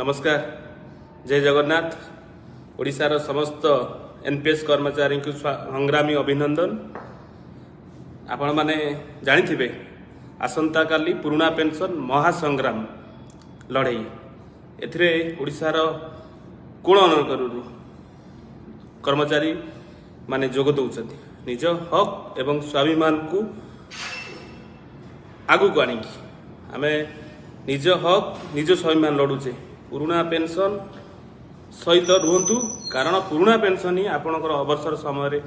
ନମସ୍କାର ଜୟ ଜଗନ୍ନାଥ ଓଡ଼ିଶାର ସମସ୍ତ ଏନ୍ପିଏସ୍ କର୍ମଚାରୀଙ୍କୁ ସଂଗ୍ରାମୀ ଅଭିନନ୍ଦନ ଆପଣମାନେ ଜାଣିଥିବେ ଆସନ୍ତାକାଲି ପୁରୁଣା ପେନ୍ସନ୍ ମହାସଂଗ୍ରାମ ଲଢ଼େଇ ଏଥିରେ ଓଡ଼ିଶାର କୋଣ ଅନୁକରୁ କର୍ମଚାରୀମାନେ ଯୋଗ ଦେଉଛନ୍ତି ନିଜ ହକ୍ ଏବଂ ସ୍ୱାମୀମାନଙ୍କୁ ଆଗକୁ ଆଣିକି ଆମେ ନିଜ ହକ୍ ନିଜ ସ୍ୱାମୀମାନେ ଲଢ଼ୁଛେ ପୁରୁଣା ପେନ୍ସନ୍ ସହିତ ରୁହନ୍ତୁ କାରଣ ପୁରୁଣା ପେନ୍ସନ୍ ହିଁ ଆପଣଙ୍କର ଅବସର ସମୟରେ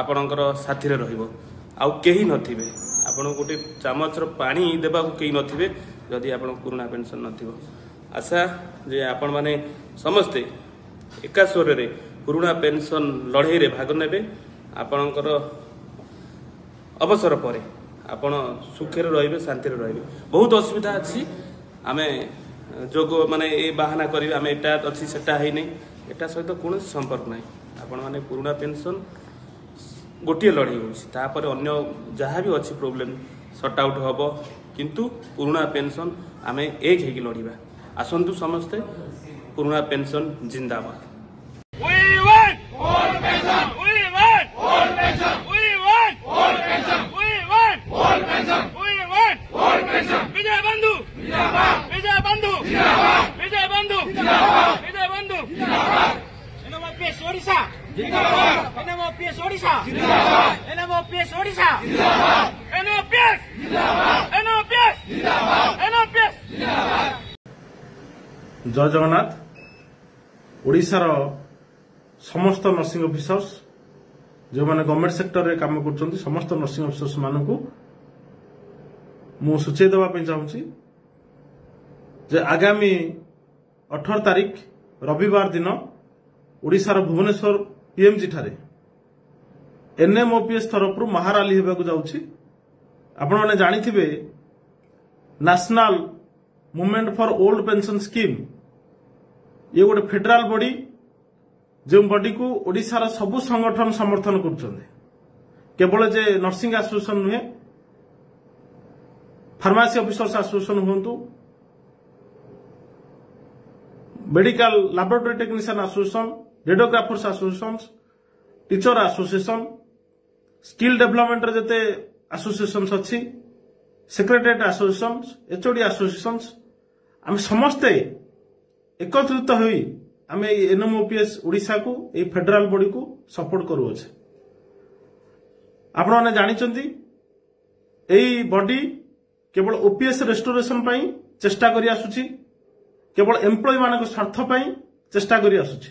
ଆପଣଙ୍କର ସାଥିରେ ରହିବ ଆଉ କେହି ନଥିବେ ଆପଣଙ୍କୁ ଗୋଟେ ଚାମଚର ପାଣି ଦେବାକୁ କେହି ନଥିବେ ଯଦି ଆପଣଙ୍କ ପୁରୁଣା ପେନ୍ସନ୍ ନଥିବ ଆଶା ଯେ ଆପଣମାନେ ସମସ୍ତେ ଏକାସ୍ୱରରେ ପୁରୁଣା ପେନ୍ସନ୍ ଲଢ଼େଇରେ ଭାଗ ନେବେ ଆପଣଙ୍କର ଅବସର ପରେ ଆପଣ ସୁଖରେ ରହିବେ ଶାନ୍ତିରେ ରହିବେ ବହୁତ ଅସୁବିଧା ଅଛି ଆମେ ଯୋଗ ମାନେ ଏ ବାହାନା କରିବେ ଆମେ ଏଇଟା ଅଛି ସେଟା ହେଇନି ଏଟା ସହିତ କୌଣସି ସମ୍ପର୍କ ନାହିଁ ଆପଣମାନେ ପୁରୁଣା ପେନ୍ସନ୍ ଗୋଟିଏ ଲଢ଼େଇ ହେଉଛି ତାପରେ ଅନ୍ୟ ଯାହା ବି ଅଛି ପ୍ରୋବ୍ଲେମ୍ ସର୍ଟ ଆଉଟ୍ ହେବ କିନ୍ତୁ ପୁରୁଣା ପେନ୍ସନ୍ ଆମେ ଏକ ହେଇକି ଲଢ଼ିବା ଆସନ୍ତୁ ସମସ୍ତେ ପୁରୁଣା ପେନ୍ସନ୍ ଜିନ୍ଦାବାଦ ଜୟ ଜଗନ୍ନାଥ ଓଡ଼ିଶାର ସମସ୍ତ ନର୍ସିଂ ଅଫିସର୍ସ ଯେଉଁମାନେ ଗଭର୍ଣ୍ଣମେଣ୍ଟ ସେକ୍ଟରରେ କାମ କରୁଛନ୍ତି ସମସ୍ତ ନର୍ସିଂ ଅଫିସର୍ସ ମାନଙ୍କୁ ମୁଁ ସୂଚାଇ ଦେବା ପାଇଁ ଚାହୁଁଛି ଯେ ଆଗାମୀ ଅଠର ତାରିଖ ରବିବାର ଦିନ ଓଡ଼ିଶାର ଭୁବନେଶ୍ୱର ପିଏମ୍ଜିଠାରେ ଏନ୍ଏମ୍ଓପିଏସ୍ ତରଫରୁ ମହାରାଲି ହେବାକୁ ଯାଉଛି ଆପଣମାନେ ଜାଣିଥିବେ national movement for old pension scheme ଇଏ ଗୋଟେ ଫେଡେରାଲ୍ ବଡ଼ି ଯେଉଁ ବଡ଼ିକୁ ଓଡ଼ିଶାର ସବୁ ସଂଗଠନ ସମର୍ଥନ କରୁଛନ୍ତି କେବଳ ଯେ ନର୍ସିଂ ଆସୋସିଏସନ୍ ନୁହେଁ ଫାର୍ମାସି ଅଫିସର୍ସ ଆସୋସିଏସନ୍ ହୁଅନ୍ତୁ medical laboratory technician association radiographers association teacher association skill ଡେଭଲପମେଣ୍ଟର ଯେତେ ଆସୋସିଏସନ୍ସ ଅଛି ସେକ୍ରେଟେରିଏଟ ଆସୋସିଏସନ ଏଚ୍ଓଡି ଆସୋସିଏସନ୍ସ ଆମେ ସମସ୍ତେ ଏକତ୍ରିତ ହୋଇ ଆମେ ଏଇ ଏନ୍ଏମ୍ଓପିଏସ୍ ଓଡ଼ିଶାକୁ ଏଇ ଫେଡେରାଲ୍ ବଡିକୁ ସପୋର୍ଟ କରୁଅଛେ ଆପଣମାନେ ଜାଣିଛନ୍ତି ଏଇ ବଡି କେବଳ ଓପିଏସ୍ ରେଷ୍ଟୋରେସନ୍ ପାଇଁ ଚେଷ୍ଟା କରିଆସୁଛି କେବଳ ଏମ୍ପ୍ଲୟ ମାନଙ୍କ ସ୍ୱାର୍ଥ ପାଇଁ ଚେଷ୍ଟା କରିଆସୁଛି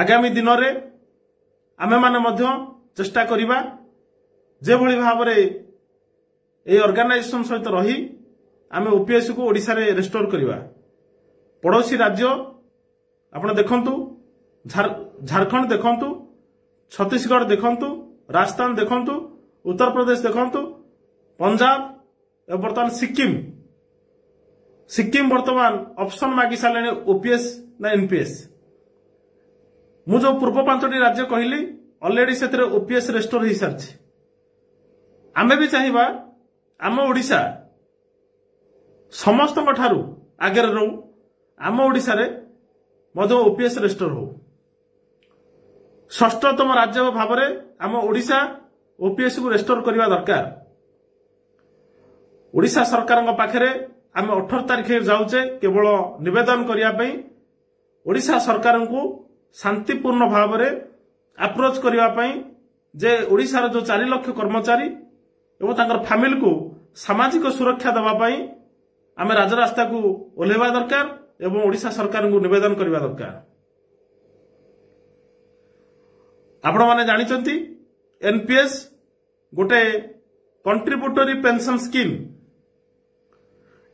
ଆଗାମୀ ଦିନରେ ଆମେମାନେ ମଧ୍ୟ ଚେଷ୍ଟା କରିବା ଯେଭଳି ଭାବରେ ଏହି ଅର୍ଗାନାଇଜେସନ ସହିତ ରହି ଆମେ ଓପିଏସ୍କୁ ଓଡ଼ିଶାରେ ରେଷ୍ଟୋର କରିବା ପଡ଼ୋଶୀ ରାଜ୍ୟ ଆପଣ ଦେଖନ୍ତୁ ଝାରଖଣ୍ଡ ଦେଖନ୍ତୁ ଛତିଶଗଡ଼ ଦେଖନ୍ତୁ ରାଜସ୍ଥାନ ଦେଖନ୍ତୁ ଉତ୍ତରପ୍ରଦେଶ ଦେଖନ୍ତୁ ପଞ୍ଜାବ ଏବଂ ବର୍ତ୍ତମାନ ସିକିମ୍ ସିକିମ୍ ବର୍ତ୍ତମାନ ଅପସନ୍ ମାଗି ସାରିଲେଣି ଓପିଏସ୍ ନା ଏନ୍ପିଏସ୍ ମୁଁ ଯେଉଁ ପୂର୍ବ ପାଞ୍ଚଟି ରାଜ୍ୟ କହିଲି ଅଲରେଡି ସେଥିରେ ଓପିଏସ୍ ରେଜିଷ୍ଟର ହେଇସାରିଛି ଆମେ ବି ଚାହିଁବା ଆମ ଓଡ଼ିଶା ସମସ୍ତଙ୍କ ଠାରୁ ଆଗରେ ରହୁ ଆମ ଓଡ଼ିଶାରେ ମଧ୍ୟ ଓପିଏସ୍ ରେଜିଷ୍ଟର ହଉ ଷଷ୍ଠତମ ରାଜ୍ୟ ଭାବରେ ଆମ ଓଡ଼ିଶା ଓପିଏସ୍କୁ ରେଜିଷ୍ଟର କରିବା ଦରକାର ଓଡ଼ିଶା ସରକାରଙ୍କ ପାଖରେ ଆମେ ଅଠର ତାରିଖ ଯାଉଛେ କେବଳ ନିବେଦନ କରିବା ପାଇଁ ଓଡ଼ିଶା ସରକାରଙ୍କୁ ଶାନ୍ତିପୂର୍ଣ୍ଣ ଭାବରେ ଆପ୍ରୋଚ କରିବା ପାଇଁ ଯେ ଓଡ଼ିଶାର ଯେଉଁ ଚାରି ଲକ୍ଷ କର୍ମଚାରୀ ଏବଂ ତାଙ୍କର ଫ୍ୟାମିଲିକୁ ସାମାଜିକ ସୁରକ୍ଷା ଦେବା ପାଇଁ ଆମେ ରାଜରାସ୍ତାକୁ ଓହ୍ଲାଇବା ଦରକାର ଏବଂ ଓଡ଼ିଶା ସରକାରଙ୍କୁ ନିବେଦନ କରିବା ଦରକାର ଆପଣମାନେ ଜାଣିଛନ୍ତି ଏନ୍ପିଏସ୍ ଗୋଟେ contributory pension scheme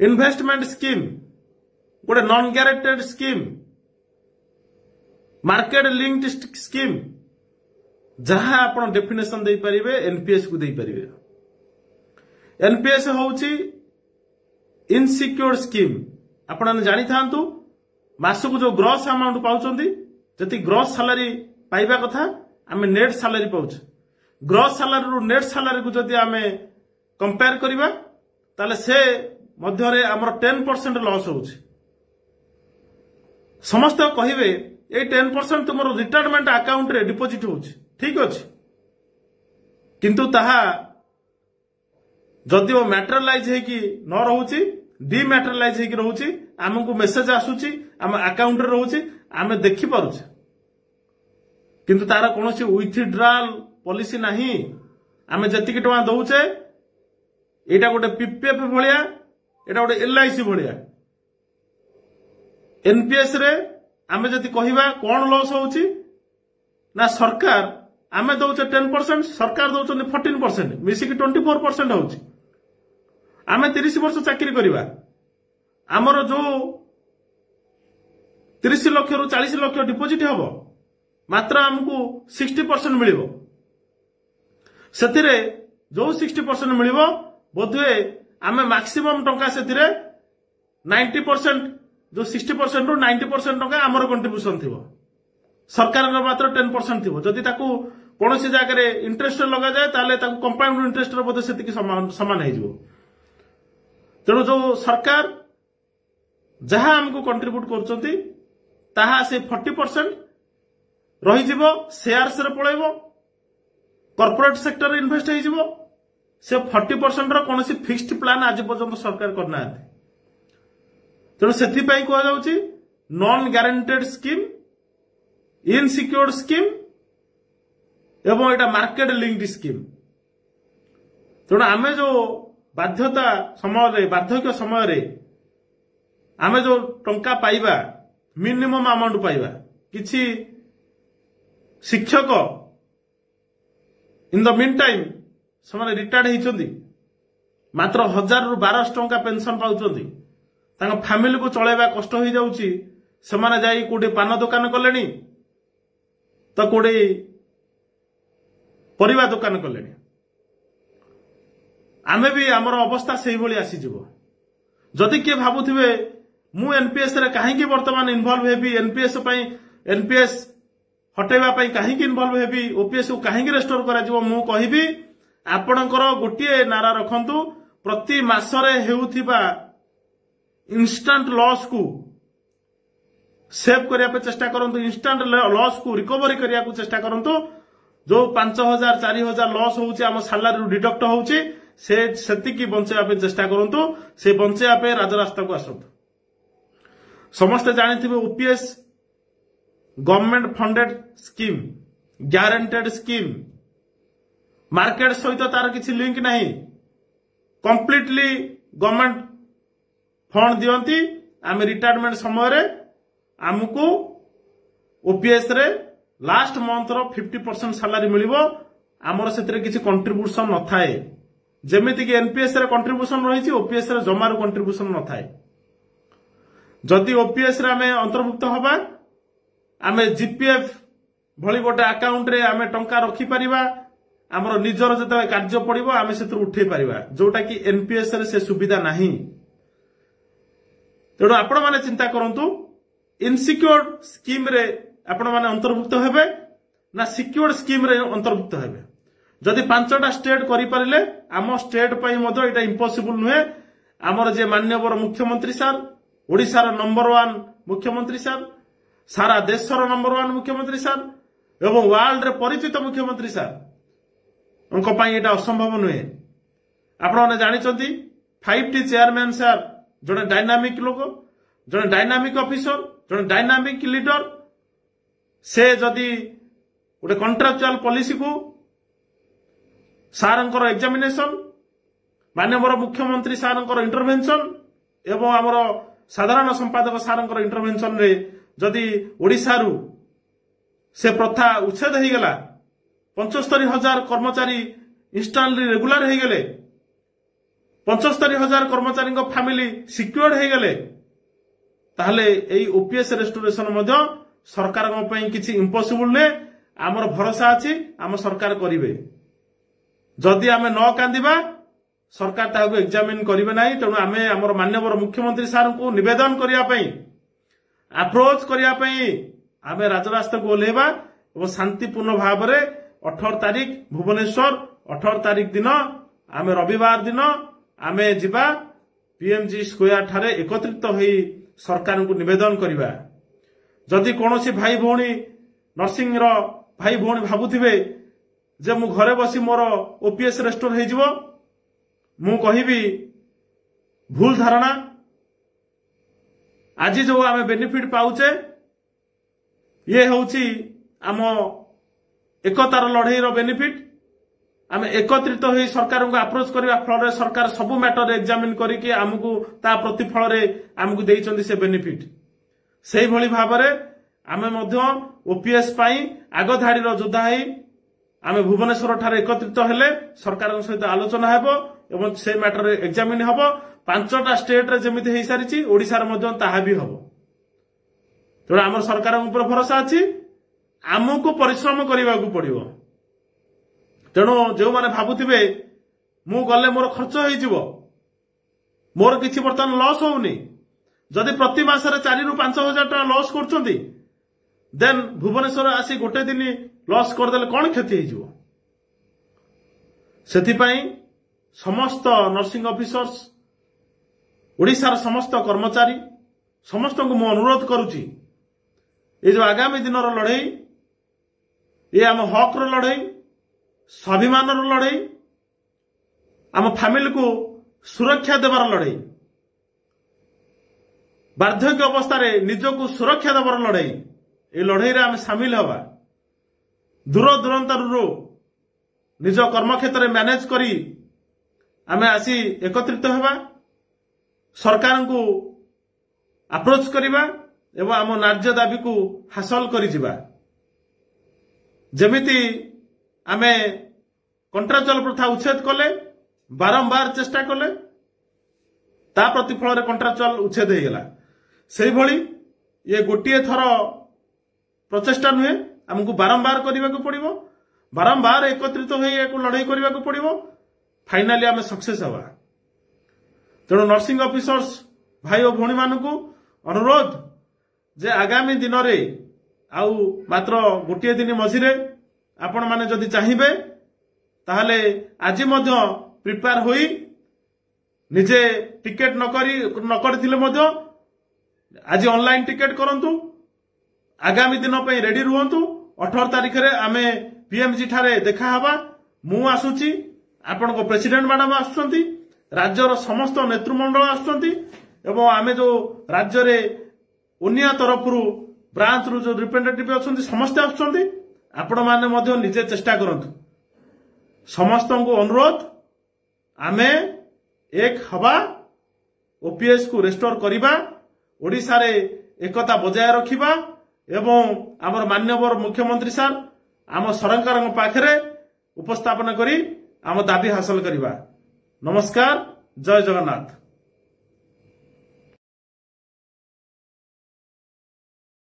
investment scheme ଗୋଟେ non guaranteed scheme market linked scheme ଯାହା ଆପଣ ଡେଫିନେସନ୍ ଦେଇପାରିବେ ଏନ୍ପିଏସ୍ କୁ ଦେଇପାରିବେ ଏନ୍ପିଏସ୍ ହେଉଛି ଇନସିକ୍ୟୁର୍ଡ ସ୍କିମ୍ ଆପଣମାନେ ଜାଣିଥାନ୍ତୁ ମାସକୁ ଯୋଉ ଗ୍ରସ୍ ଆମାଉଣ୍ଟ ପାଉଛନ୍ତି ଯଦି ଗ୍ରସ୍ ସାଲାରୀ ପାଇବା କଥା ଆମେ ନେଟ୍ ସାଲାରୀ ପାଉଛେ ଗ୍ରସ୍ ସାଲାରୀରୁ ନେଟ୍ ସାଲାରୀକୁ ଯଦି ଆମେ କମ୍ପେୟାର କରିବା ତାହେଲେ ସେ ମଧ୍ୟରେ ଆମର ଟେନ୍ ପରସେଣ୍ଟ ଲସ୍ ହେଉଛି ସମସ୍ତେ କହିବେ ଏଇ ଟେନ୍ ପରସେଣ୍ଟ ତୁମର ରିଟାୟାରମେଣ୍ଟ ଆକାଉଣ୍ଟରେ ଡିପୋଜିଟ୍ ହେଉଛି ଠିକ୍ ଅଛି କିନ୍ତୁ ତାହା ଯଦିଓ ମ୍ୟାଟେରିଆଲାଇଜ ହେଇକି ନ ରହୁଛି ଡିମ୍ୟାଟେରିଆଲାଇଜ ହେଇକି ରହୁଛି ଆମକୁ ମେସେଜ ଆସୁଛି ଆମ ଆକାଉଣ୍ଟରେ ରହୁଛି ଆମେ ଦେଖିପାରୁଛେ କିନ୍ତୁ ତାର କୌଣସି ୱିଥଡ୍ରାଲ ପଲିସି ନାହିଁ ଆମେ ଯେତିକି ଟଙ୍କା ଦଉଛେ ଏଇଟା ଗୋଟେ ପିପିଏଫ୍ ଭଳିଆ ଏଇଟା ଗୋଟେ ଏଲ୍ଆଇସି ଭଳିଆ ରେ ଆମେ ଯଦି କହିବା କ'ଣ ଲସ୍ ହେଉଛି ନା ସରକାର ଆମେ ଦଉଛେ ଟେନ୍ ପରସେଣ୍ଟ ସରକାର ଦଉଛନ୍ତି ଫୋର୍ଟିନ୍ ପରସେଣ୍ଟ ମିଶିକି ଟ୍ୱେଣ୍ଟି ଫୋର୍ ପରସେଣ୍ଟ ହେଉଛି ଆମେ ତିରିଶ ବର୍ଷ ଚାକିରି କରିବା ଆମର ଯେଉଁ ତିରିଶ ଲକ୍ଷରୁ ଚାଳିଶ ଲକ୍ଷ ଡିପୋଜିଟ୍ ହେବ ମାତ୍ର ଆମକୁ ସିକ୍ସଟି ପରସେଣ୍ଟ ମିଳିବ ସେଥିରେ ଯେଉଁ ସିକ୍ସଟି ପରସେଣ୍ଟ ମିଳିବ ବୋଧହୁଏ ଆମେ ମାକ୍ସିମମ୍ ଟଙ୍କା ସେଥିରେ ନାଇଣ୍ଟି ପରସେଣ୍ଟ ଯୋଉ ସିକ୍ସଟି ପରସେଣ୍ଟରୁ ନାଇଣ୍ଟି ପରସେଣ୍ଟ ଟଙ୍କା ଆମର କଣ୍ଟ୍ରିବ୍ୟୁସନ ଥିବ ସରକାରଙ୍କର ମାତ୍ର ଟେନ୍ ପରସେଣ୍ଟ ଥିବ ଯଦି ତାକୁ କୌଣସି ଜାଗାରେ ଇଣ୍ଟରେଷ୍ଟ ଲଗାଯାଏ ତାହେଲେ ତାକୁ କମ୍ପାଉଣ୍ଡ ଇଣ୍ଟରେଷ୍ଟର ବୋଧେ ସେତିକି ସମାନ ହେଇଯିବ ତେଣୁ ଯୋଉ ସରକାର ଯାହା ଆମକୁ କଣ୍ଟ୍ରିବ୍ୟୁଟ କରୁଛନ୍ତି ତାହା ସେ ଫର୍ଟି ପରସେଣ୍ଟ ରହିଯିବ ସେୟାର୍ସରେ ପଳେଇବ କର୍ପୋରେଟ୍ ସେକ୍ଟରରେ ଇନଭେଷ୍ଟ ହେଇଯିବ ସେ ଫର୍ଟି ପରସେଣ୍ଟର କୌଣସି ଫିକ୍ସଡ ପ୍ଲାନ ଆଜି ପର୍ଯ୍ୟନ୍ତ ସରକାର କରିନାହାନ୍ତି ତେଣୁ ସେଥିପାଇଁ କୁହାଯାଉଛି non guaranteed scheme insecured scheme ଏବଂ ଏଇଟା ମାର୍କେଟ ଲିଙ୍କଡ୍ ସ୍କିମ୍ ତେଣୁ ଆମେ ଯୋଉ ବାଧ୍ୟତା ସମୟରେ ବାର୍ଦ୍ଧକ୍ୟ ସମୟରେ ଆମେ ଯୋଉ ଟଙ୍କା ପାଇବା ମିନିମମ ଆମାଉଣ୍ଟ ପାଇବା କିଛି ଶିକ୍ଷକ ଇନ୍ ଦ ମିନ୍ ଟାଇମ୍ ସେମାନେ ରିଟାୟାର୍ଡ ହେଇଛନ୍ତି ମାତ୍ର ହଜାରରୁ ବାରଶହ ଟଙ୍କା ପେନ୍ସନ୍ ପାଉଛନ୍ତି ତାଙ୍କ ଫ୍ୟାମିଲିକୁ ଚଳାଇବା କଷ୍ଟ ହେଇଯାଉଛି ସେମାନେ ଯାଇ କୋଉଠି ପାନ ଦୋକାନ କଲେଣି ତ କୋଉଠି ପରିବା ଦୋକାନ କଲେଣି ଆମେ ବି ଆମର ଅବସ୍ଥା ସେଇଭଳି ଆସିଯିବ ଯଦି କିଏ ଭାବୁଥିବେ ମୁଁ ଏନ୍ପିଏସ୍ରେ କାହିଁକି ବର୍ତ୍ତମାନ ଇନଭଲ୍ଭ ହେବି ଏନ୍ପିଏସ୍ ପାଇଁ ଏନ୍ପିଏସ୍ ହଟେଇବା ପାଇଁ କାହିଁକି ଇନଭଲ୍ଭ ହେବି ଓପିଏସ୍କୁ କାହିଁକି ରେଷ୍ଟୋର କରାଯିବ ମୁଁ କହିବି ଆପଣଙ୍କର ଗୋଟିଏ ନାରା ରଖନ୍ତୁ ପ୍ରତି ମାସରେ ହେଉଥିବା ଇନଷ୍ଟାଣ୍ଟ ଲସ୍କୁ ସେଭ୍ କରିବା ପାଇଁ ଚେଷ୍ଟା କରନ୍ତୁ ଇନଷ୍ଟାଣ୍ଟ ଲସ୍କୁ ରିକଭରି କରିବାକୁ ଚେଷ୍ଟା କରନ୍ତୁ ଯୋଉ ପାଞ୍ଚ ହଜାର ଚାରି ହଜାର ଲସ୍ ହେଉଛି ଆମ ସାଲାରୀରୁ ଡିଡକ୍ଟ ହେଉଛି ସେ ସେତିକି ବଞ୍ଚାଇବା ପାଇଁ ଚେଷ୍ଟା କରନ୍ତୁ ସେ ବଞ୍ଚାଇବା ପାଇଁ ରାଜରାସ୍ତାକୁ ଆସନ୍ତୁ ସମସ୍ତେ ଜାଣିଥିବେ OPS government funded scheme guaranteed scheme market সহিত তার কিছু লিঙ্ক ନାହିଁ କମ୍ପ୍ଲିଟଲି ଗଭର୍ଣ୍ଣମେଣ୍ଟ ଫଣ୍ଡ ଦିଅନ୍ତି ଆମେ ରିଟାୟାରମେଣ୍ଟ ସମୟରେ ଆମକୁ ଓପିଏସ୍ରେ last month fifty percent salary ମିଳିବ ଆମର ସେଥିରେ କିଛି କଣ୍ଟ୍ରିବ୍ୟୁସନ ନଥାଏ ଯେମିତିକି ଏନ୍ପିଏସ୍ରେ କଣ୍ଟ୍ରିବ୍ୟୁସନ ରହିଛି ଓପିଏସ୍ରେ ଜମାରୁ କଣ୍ଟ୍ରିବ୍ୟୁସନ ନଥାଏ ଯଦି ଓପିଏସ୍ରେ ଆମେ ଅନ୍ତର୍ଭୁକ୍ତ ହେବା ଆମେ ଜିପିଏଫ୍ ଭଳି ଗୋଟେ ଆକାଉଣ୍ଟରେ ଆମେ ଟଙ୍କା ରଖିପାରିବା আমার নিজের যেতবে কার্য পড়ব আমি সে উঠাই পারা যেটা কি এনপিএস সে সুবিধা না তেমন আপন মানে চিন্তা করন্তু ইনসিকিউর স্কিম রে আপন মানে অন্তর্ভুক্ত হবে না সিকিউর স্কিম অন্তর্ভুক্ত হবে যদি পাঁচটা স্টেট করিপারিলে আম স্টেট পাই এটা ইম্পসিবল নুহে আমার যে মান্যবর মুখ্যমন্ত্রী স্যার ওড়িশার নম্বর ওয়ান মুখ্যমন্ত্রী স্যার সারা দেশর নম্বর ওয়ান মুখ্যমন্ত্রী স্যার এবং ওয়ার্ল্ডরে পরিচিত মুখ্যমন্ত্রী স্যার ପାଇଁ ଏଇଟା ଅସମ୍ଭବ ନୁହେଁ ଆପଣମାନେ ଜାଣିଛନ୍ତି ଫାଇଭ୍ ଟି ଚେୟାରମ୍ୟାନ୍ ସାର୍ ଜଣେ ଡାଇନାମିକ୍ ଲୋକ ଜଣେ ଡାଇନାମିକ୍ ଅଫିସର ଜଣେ ଡାଇନାମିକ୍ ଲିଡର ସେ ଯଦି ଗୋଟେ କଣ୍ଟ୍ରାକ୍ଚୁଆଲ ପଲିସିକୁ ସାର୍ଙ୍କର ଏକ୍ଜାମିନେସନ୍ ମାନ୍ୟବର ମୁଖ୍ୟମନ୍ତ୍ରୀ ସାର୍ଙ୍କର ଇଣ୍ଟରଭେନସନ ଏବଂ ଆମର ସାଧାରଣ ସମ୍ପାଦକ ସାର୍ଙ୍କର ଇଣ୍ଟରଭେନସନରେ ଯଦି ଓଡ଼ିଶାରୁ ସେ ପ୍ରଥା ଉଚ୍ଛେଦ ହେଇଗଲା পঞ্চস্তরী হাজার কর্মচারী ইনস্টান্টলি রেগুলার হয়ে গেলে পঞ্চস্তরী হাজার কর্মচারী ফ্যামিলি সিকিউর হয়ে গেলে তাহলে এই ওপিএস রেস্টোরেসন মধ্যে সরকার কিছু ইম্পসিবল নে আমার ভরসা আছে আমার সরকার করবে যদি আমি ন কান্দিবা সরকার তাহলে এক্সামিন করবে না তেমন আমি আমার মানবর মুখ্যমন্ত্রী স্যারকে নিবেদন করা আপ্রোচ করা আমি রাজরাস্তা ওহ্লাইবা এবং শান্তিপূর্ণ ভাবে ଅଠର ତାରିଖ ଭୁବନେଶ୍ୱର ଅଠର ତାରିଖ ଦିନ ଆମେ ରବିବାର ଦିନ ଆମେ ଯିବା ପିଏମ୍ଜି ସ୍କୋୟାର ଠାରେ ଏକତ୍ରିତ ହୋଇ ସରକାରଙ୍କୁ ନିବେଦନ କରିବା ଯଦି କୌଣସି ଭାଇ ଭଉଣୀ ନର୍ସିଂର ଭାଇ ଭଉଣୀ ଭାବୁଥିବେ ଯେ ମୁଁ ଘରେ ବସି ମୋର ଓପିଏସ୍ ରେଷ୍ଟୋର ହେଇଯିବ ମୁଁ କହିବି ଭୁଲ ଧାରଣା ଆଜି ଯୋଉ ଆମେ ବେନିଫିଟ୍ ପାଉଛେ ଇଏ ହେଉଛି ଆମ ଏକତାର ଲଢେଇର ବେନିଫିଟ୍ ଆମେ ଏକତ୍ରିତ ହୋଇ ସରକାରଙ୍କୁ ଆପ୍ରୋଚ୍ କରିବା ଫଳରେ ସରକାର ସବୁ ମ୍ୟାଟର ଏକ୍ଜାମିନ୍ କରିକି ଆମକୁ ତା ପ୍ରତିଫଳରେ ଆମକୁ ଦେଇଛନ୍ତି ସେ ବେନିଫିଟ୍ ସେହିଭଳି ଭାବରେ ଆମେ ମଧ୍ୟ ଓପିଏସ୍ ପାଇଁ ଆଗଧାଡିର ଯୋଦ୍ଧା ହେଇ ଆମେ ଭୁବନେଶ୍ୱରଠାରେ ଏକତ୍ରିତ ହେଲେ ସରକାରଙ୍କ ସହିତ ଆଲୋଚନା ହେବ ଏବଂ ସେ ମ୍ୟାଟର ଏକ୍ଜାମିନ୍ ହେବ ପାଞ୍ଚଟା ଷ୍ଟେଟ୍ରେ ଯେମିତି ହେଇସାରିଛି ଓଡ଼ିଶାରେ ମଧ୍ୟ ତାହା ବି ହେବ ତେଣୁ ଆମର ସରକାରଙ୍କ ଉପରେ ଭରସା ଅଛି ଆମକୁ ପରିଶ୍ରମ କରିବାକୁ ପଡିବ ତେଣୁ ଯେଉଁମାନେ ଭାବୁଥିବେ ମୁଁ ଗଲେ ମୋର ଖର୍ଚ୍ଚ ହେଇଯିବ ମୋର କିଛି ବର୍ତ୍ତମାନ ଲସ୍ ହଉନି ଯଦି ପ୍ରତି ମାସରେ ଚାରିରୁ ପାଞ୍ଚ ହଜାର ଟଙ୍କା ଲସ୍ କରୁଛନ୍ତି ଦେନ୍ ଭୁବନେଶ୍ୱର ଆସି ଗୋଟେ ଦିନ ଲସ୍ କରିଦେଲେ କଣ କ୍ଷତି ହେଇଯିବ ସେଥିପାଇଁ ସମସ୍ତ ନର୍ସିଂ ଅଫିସର୍ସ ଓଡ଼ିଶାର ସମସ୍ତ କର୍ମଚାରୀ ସମସ୍ତଙ୍କୁ ମୁଁ ଅନୁରୋଧ କରୁଛି ଏ ଯେଉଁ ଆଗାମୀ ଦିନର ଲଢ଼େଇ ଏ ଆମ ହକ୍ର ଲଢ଼େଇ ସ୍ୱାଭିମାନର ଲଢ଼େଇ ଆମ ଫ୍ୟାମିଲିକୁ ସୁରକ୍ଷା ଦେବାର ଲଢ଼େଇ ବାର୍ଦ୍ଧକ୍ୟ ଅବସ୍ଥାରେ ନିଜକୁ ସୁରକ୍ଷା ଦେବାର ଲଢ଼େଇ ଏ ଲଢ଼େଇରେ ଆମେ ସାମିଲ ହେବା ଦୂରଦୂରାନ୍ତରରୁ ନିଜ କର୍ମକ୍ଷେତ୍ରରେ ମ୍ୟାନେଜ କରି ଆମେ ଆସି ଏକତ୍ରିତ ହେବା ସରକାରଙ୍କୁ ଆପ୍ରୋଚ କରିବା ଏବଂ ଆମ ନାର୍ଯ୍ୟ ଦାବିକୁ ହାସଲ କରିଯିବା ଯେମିତି ଆମେ କଣ୍ଟ୍ରାକ୍ଚୁଆଲ ପ୍ରଥା ଉଚ୍ଛେଦ କଲେ ବାରମ୍ବାର ଚେଷ୍ଟା କଲେ ତା ପ୍ରତିଫଳରେ କଣ୍ଟ୍ରାକ୍ଚୁଆଲ ଉଚ୍ଛେଦ ହୋଇଗଲା ସେହିଭଳି ଇଏ ଗୋଟିଏ ଥର ପ୍ରଚେଷ୍ଟା ନୁହେଁ ଆମକୁ ବାରମ୍ବାର କରିବାକୁ ପଡିବ ବାରମ୍ବାର ଏକତ୍ରିତ ହୋଇ ଏହାକୁ ଲଢେଇ କରିବାକୁ ପଡିବ ଫାଇନାଲି ଆମେ ସକ୍ସେସ୍ ହେବା ତେଣୁ ନର୍ସିଂ ଅଫିସର୍ସ ଭାଇ ଓ ଭଉଣୀମାନଙ୍କୁ ଅନୁରୋଧ ଯେ ଆଗାମୀ ଦିନରେ ଆଉ ମାତ୍ର ଗୋଟିଏ ଦିନ ମଝିରେ ଆପଣମାନେ ଯଦି ଚାହିଁବେ ତାହେଲେ ଆଜି ମଧ୍ୟ ପ୍ରିପେୟାର ହୋଇ ନିଜେ ଟିକେଟ ନ କରି ନ କରିଥିଲେ ମଧ୍ୟ ଆଜି ଅନଲାଇନ୍ ଟିକେଟ କରନ୍ତୁ ଆଗାମୀ ଦିନ ପାଇଁ ରେଡି ରୁହନ୍ତୁ ଅଠର ତାରିଖରେ ଆମେ ପିଏମ୍ଜି ଠାରେ ଦେଖା ହେବା ମୁଁ ଆସୁଛି ଆପଣଙ୍କ ପ୍ରେସିଡେଣ୍ଟ ମ୍ୟାଡମ୍ ଆସୁଛନ୍ତି ରାଜ୍ୟର ସମସ୍ତ ନେତୃମଣ୍ଡଳ ଆସୁଛନ୍ତି ଏବଂ ଆମେ ଯେଉଁ ରାଜ୍ୟରେ ଅନ୍ୟ ତରଫରୁ ବ୍ରାଞ୍ଚରୁ ଯୋଉ ରିପ୍ରେଜେଣ୍ଟେଟିଭ ଅଛନ୍ତି ସମସ୍ତେ ଆସୁଛନ୍ତି ଆପଣମାନେ ମଧ୍ୟ ନିଜେ ଚେଷ୍ଟା କରନ୍ତୁ ସମସ୍ତଙ୍କୁ ଅନୁରୋଧ ଆମେ ଏକ ହେବା ଓପିଏସ୍କୁ ରେଷ୍ଟୋର କରିବା ଓଡ଼ିଶାରେ ଏକତା ବଜାୟ ରଖିବା ଏବଂ ଆମର ମାନ୍ୟବର ମୁଖ୍ୟମନ୍ତ୍ରୀ ସାର୍ ଆମ ସରକାରଙ୍କ ପାଖରେ ଉପସ୍ଥାପନ କରି ଆମ ଦାବି ହାସଲ କରିବା ନମସ୍କାର ଜୟ ଜଗନ୍ନାଥ